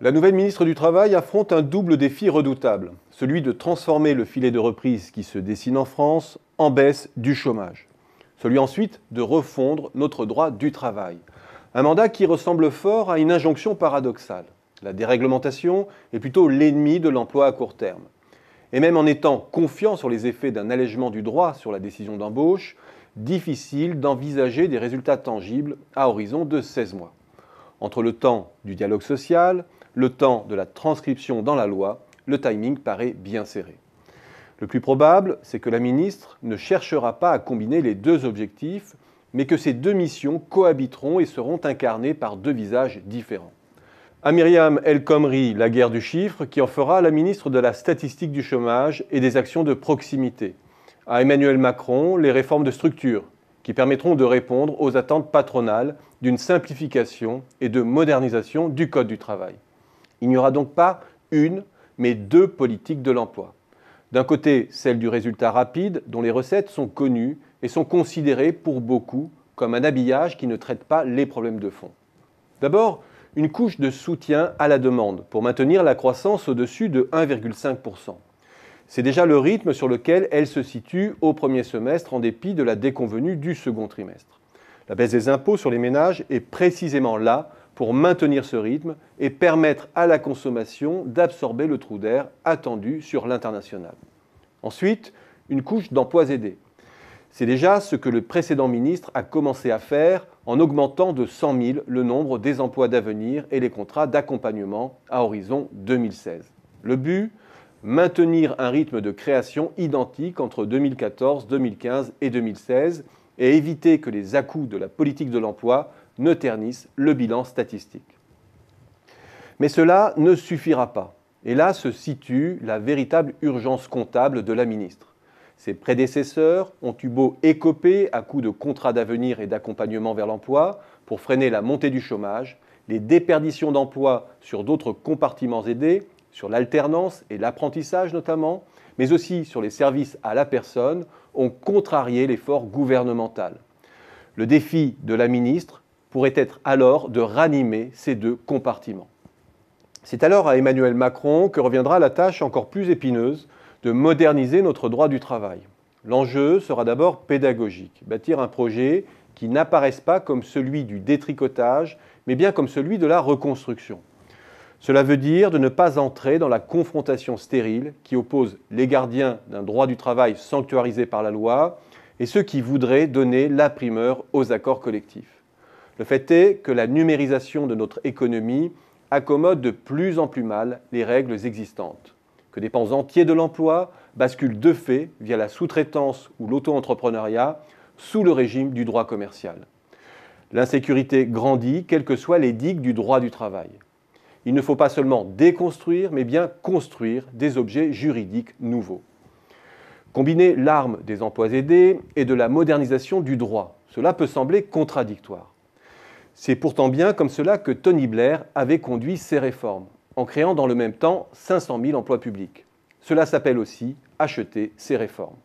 La nouvelle ministre du Travail affronte un double défi redoutable, celui de transformer le filet de reprise qui se dessine en France en baisse du chômage, celui ensuite de refondre notre droit du travail, un mandat qui ressemble fort à une injonction paradoxale. La déréglementation est plutôt l'ennemi de l'emploi à court terme. Et même en étant confiant sur les effets d'un allègement du droit sur la décision d'embauche, difficile d'envisager des résultats tangibles à horizon de 16 mois. Entre le temps du dialogue social, le temps de la transcription dans la loi, le timing paraît bien serré. Le plus probable, c'est que la ministre ne cherchera pas à combiner les deux objectifs, mais que ces deux missions cohabiteront et seront incarnées par deux visages différents. À Myriam El Khomri, la guerre du chiffre, qui en fera la ministre de la statistique du chômage et des actions de proximité. À Emmanuel Macron, les réformes de structure, qui permettront de répondre aux attentes patronales d'une simplification et de modernisation du Code du travail. Il n'y aura donc pas une, mais deux politiques de l'emploi. D'un côté, celle du résultat rapide, dont les recettes sont connues et sont considérées pour beaucoup comme un habillage qui ne traite pas les problèmes de fond. D'abord, une couche de soutien à la demande pour maintenir la croissance au-dessus de 1,5%. C'est déjà le rythme sur lequel elle se situe au premier semestre en dépit de la déconvenue du second trimestre. La baisse des impôts sur les ménages est précisément là pour maintenir ce rythme et permettre à la consommation d'absorber le trou d'air attendu sur l'international. Ensuite, une couche d'emplois aidés. C'est déjà ce que le précédent ministre a commencé à faire en augmentant de 100 000 le nombre des emplois d'avenir et les contrats d'accompagnement à horizon 2016. Le but Maintenir un rythme de création identique entre 2014, 2015 et 2016 et éviter que les à de la politique de l'emploi ne ternissent le bilan statistique. Mais cela ne suffira pas. Et là se situe la véritable urgence comptable de la ministre. Ses prédécesseurs ont eu beau écoper à coups de contrats d'avenir et d'accompagnement vers l'emploi pour freiner la montée du chômage, les déperditions d'emplois sur d'autres compartiments aidés sur l'alternance et l'apprentissage notamment, mais aussi sur les services à la personne, ont contrarié l'effort gouvernemental. Le défi de la ministre pourrait être alors de ranimer ces deux compartiments. C'est alors à Emmanuel Macron que reviendra la tâche encore plus épineuse de moderniser notre droit du travail. L'enjeu sera d'abord pédagogique, bâtir un projet qui n'apparaisse pas comme celui du détricotage, mais bien comme celui de la reconstruction. Cela veut dire de ne pas entrer dans la confrontation stérile qui oppose les gardiens d'un droit du travail sanctuarisé par la loi et ceux qui voudraient donner la primeur aux accords collectifs. Le fait est que la numérisation de notre économie accommode de plus en plus mal les règles existantes, que des pans entiers de l'emploi basculent de fait via la sous-traitance ou l'auto-entrepreneuriat sous le régime du droit commercial. L'insécurité grandit, quelles que soient les digues du droit du travail. Il ne faut pas seulement déconstruire, mais bien construire des objets juridiques nouveaux. Combiner l'arme des emplois aidés et de la modernisation du droit, cela peut sembler contradictoire. C'est pourtant bien comme cela que Tony Blair avait conduit ses réformes, en créant dans le même temps 500 000 emplois publics. Cela s'appelle aussi acheter ses réformes.